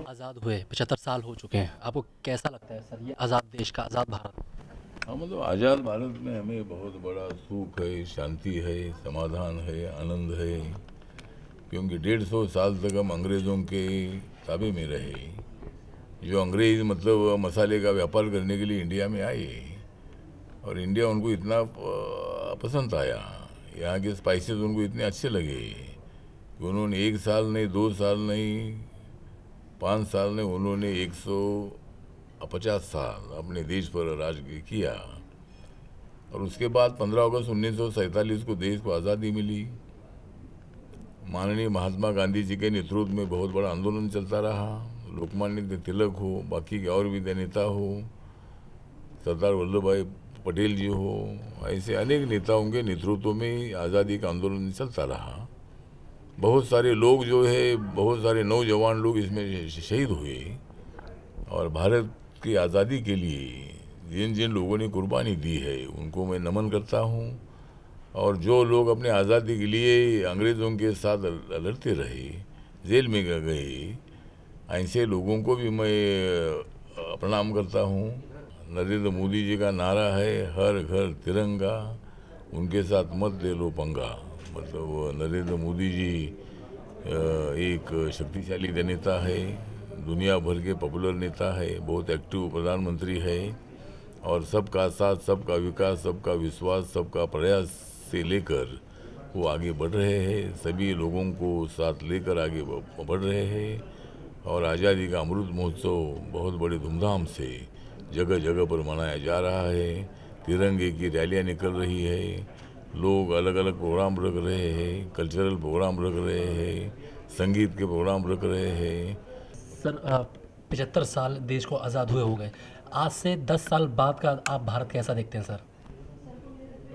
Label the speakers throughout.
Speaker 1: आज़ाद हुए पचहत्तर साल हो चुके हैं आपको कैसा लगता है सर ये आज़ाद देश का आज़ाद भारत हाँ मतलब आज़ाद भारत में हमें बहुत बड़ा सुख है शांति है समाधान है आनंद है क्योंकि डेढ़ सौ साल तक हम अंग्रेज़ों के ताबे में रहे जो अंग्रेज़ मतलब मसाले का व्यापार करने के लिए इंडिया में आए और इंडिया उनको इतना पसंद आया यहाँ के स्पाइसेस उनको इतने अच्छे लगे कि उन्होंने एक साल नहीं दो साल नहीं पाँच साल में उन्होंने एक सौ पचास साल अपने देश पर राज किया और उसके बाद पंद्रह अगस्त उन्नीस सौ सैंतालीस को देश को आज़ादी मिली माननीय महात्मा गांधी जी के नेतृत्व में बहुत बड़ा आंदोलन चलता रहा लोकमान्य तिलक हो बाकी के और भी नेता हो सरदार वल्लभ भाई पटेल जी हो ऐसे अनेक नेताओं के नेतृत्व में आज़ादी का आंदोलन चलता रहा बहुत सारे लोग जो है बहुत सारे नौजवान लोग इसमें शहीद हुए और भारत की आज़ादी के लिए जिन जिन लोगों ने कुर्बानी दी है उनको मैं नमन करता हूँ और जो लोग अपने आज़ादी के लिए अंग्रेज़ों के साथ लड़ते रहे जेल में गए ऐसे लोगों को भी मैं प्रणाम करता हूँ नरेंद्र मोदी जी का नारा है हर घर तिरंगा उनके साथ मत दे लो पंगा मतलब नरेंद्र मोदी जी एक शक्तिशाली नेता है दुनिया भर के पॉपुलर नेता है बहुत एक्टिव प्रधानमंत्री है और सबका साथ सबका विकास सबका विश्वास सबका प्रयास से लेकर वो आगे बढ़ रहे हैं सभी लोगों को साथ लेकर आगे बढ़ रहे हैं और आज़ादी का अमृत महोत्सव बहुत बड़े धूमधाम से जगह जगह पर मनाया जा रहा है तिरंगे की रैलियाँ निकल रही है लोग अलग अलग प्रोग्राम रख रहे हैं कल्चरल प्रोग्राम रख रहे हैं संगीत के प्रोग्राम रख रहे हैं सर पचहत्तर साल देश को आज़ाद हुए हो गए आज से दस साल बाद का आप भारत कैसा देखते हैं सर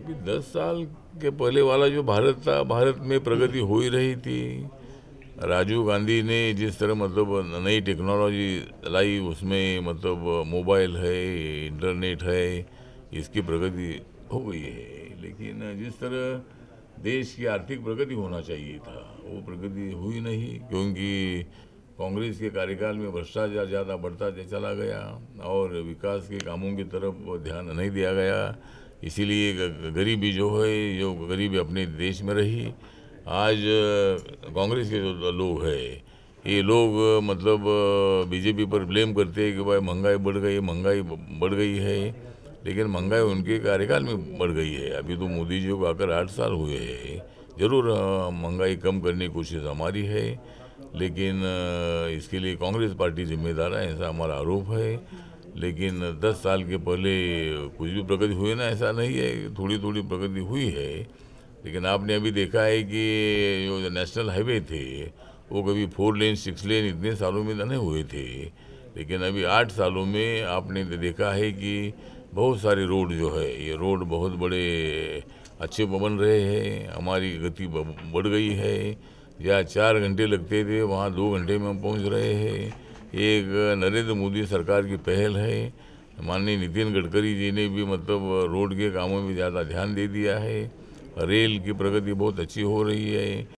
Speaker 1: अभी दस साल के पहले वाला जो भारत था भारत में प्रगति हो ही रही थी राजीव गांधी ने जिस तरह मतलब नई टेक्नोलॉजी लाई उसमें मतलब मोबाइल है इंटरनेट है इसकी प्रगति हो गई है लेकिन जिस तरह देश की आर्थिक प्रगति होना चाहिए था वो प्रगति हुई नहीं क्योंकि कांग्रेस के कार्यकाल में भ्रष्टाचार ज़्यादा बढ़ता चला गया और विकास के कामों की तरफ ध्यान नहीं दिया गया इसीलिए गरीबी जो है जो गरीबी अपने देश में रही आज कांग्रेस के जो लोग हैं ये लोग मतलब बीजेपी पर ब्लेम करते हैं कि भाई महंगाई बढ़ गई महंगाई बढ़ गई है लेकिन महंगाई उनके कार्यकाल में बढ़ गई है अभी तो मोदी जी को आकर आठ साल हुए हैं ज़रूर महंगाई कम करने की कोशिश हमारी है लेकिन इसके लिए कांग्रेस पार्टी जिम्मेदार है ऐसा हमारा आरोप है लेकिन दस साल के पहले कुछ भी प्रगति हुई ना ऐसा नहीं है थोड़ी थोड़ी प्रगति हुई है लेकिन आपने अभी देखा है कि जो नेशनल हाईवे थे वो कभी फोर लेन सिक्स लेन इतने सालों में नहीं हुए थे लेकिन अभी आठ सालों में आपने देखा है कि बहुत सारे रोड जो है ये रोड बहुत बड़े अच्छे बन रहे हैं हमारी गति बढ़ गई है जहाँ चार घंटे लगते थे वहाँ दो घंटे में हम पहुँच रहे हैं एक नरेंद्र मोदी सरकार की पहल है माननीय नितिन गडकरी जी ने भी मतलब रोड के कामों में ज़्यादा ध्यान दे दिया है रेल की प्रगति बहुत अच्छी हो रही है